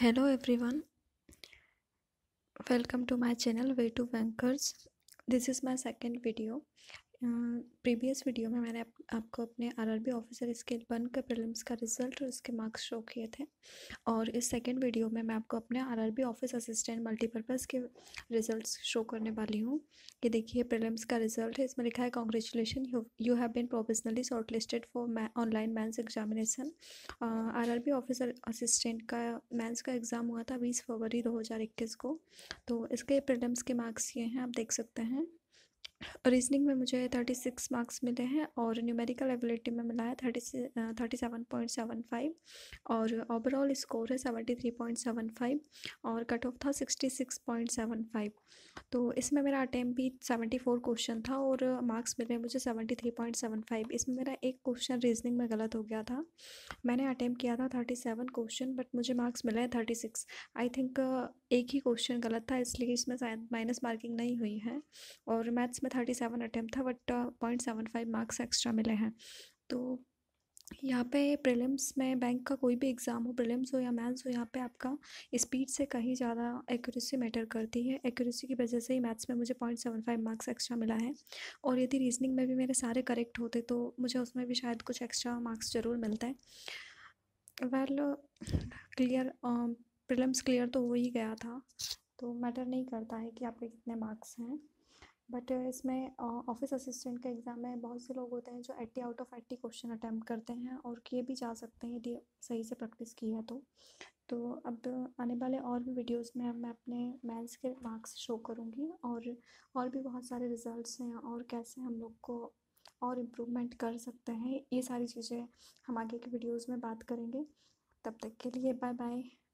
hello everyone welcome to my channel way to bankers this is my second video previous video में मैंने आप, आपको अपने RRB officer scale one के prelims का रिजल्ट और उसके मार्क्स शो किए थे और इस सेकंड वीडियो में मैं आपको अपने आरआरबी ऑफिस असिस्टेंट मल्टीपर्पज़ के रिजल्ट्स शो करने वाली हूँ ये देखिए प्रिलिम्स का रिजल्ट है इसमें लिखा है congratulation you have been professionally shortlisted for online mains examination R officer assistant का मैंस का एग्ज़ाम हुआ था बीस फरवरी दो को तो इसके प्रिलिम्स के मार्क्स ये हैं आप देख सकते हैं रीजनिंग में मुझे थर्टी सिक्स मार्क्स मिले हैं और न्यूमेरिकल एबिलिटी में मिला है thirty thirty seven point seven five और ओवरऑल स्कोर है seventy three point seven five और कट ऑफ था sixty six point seven five तो इसमें मेरा अटैम्प भी सेवेंटी फोर क्वेश्चन था और मार्क्स मिले मुझे seventy three point seven five इसमें मेरा एक क्वेश्चन रीजनिंग में गलत हो गया था मैंने अटैम्प किया था थर्टी सेवन क्वेश्चन बट मुझे मार्क्स मिले हैं थर्टी सिक्स आई थिंक एक ही क्वेश्चन गलत था इसलिए इसमें शायद माइनस मार्किंग नहीं हुई है और मैथ्स में थर्टी सेवन अटैम्प्ट था but point seven five marks extra मिले हैं तो यहाँ पे प्रीलिम्स में बैंक का कोई भी एग्ज़ाम हो प्रीलिम्स हो या मैथ्स हो यहाँ पे आपका स्पीड से कहीं ज़्यादा एक्यूरेसी मैटर करती है एक्यूरेसी की वजह से ही मैथ्स में मुझे point seven five marks extra मिला है और यदि रीजनिंग में भी मेरे सारे करेक्ट होते तो मुझे उसमें भी शायद कुछ एक्स्ट्रा मार्क्स ज़रूर मिलता है वेल क्लियर प्रिलिम्स क्लियर तो हो ही गया था तो मैटर नहीं करता है कि आपके कितने मार्क्स हैं बट इसमें ऑफिस असिस्टेंट का एग्ज़ाम में बहुत से लोग होते हैं जो eighty out of eighty question attempt करते हैं और किए भी जा सकते हैं यदि सही से प्रैक्टिस की है तो तो अब आने वाले और भी वीडियोस में मैं अपने मैथ्स के मार्क्स शो करूँगी और और भी बहुत सारे रिजल्ट्स हैं और कैसे हम लोग को और इम्प्रूवमेंट कर सकते हैं ये सारी चीज़ें हम आगे के वीडियोज़ में बात करेंगे तब तक के लिए बाय बाय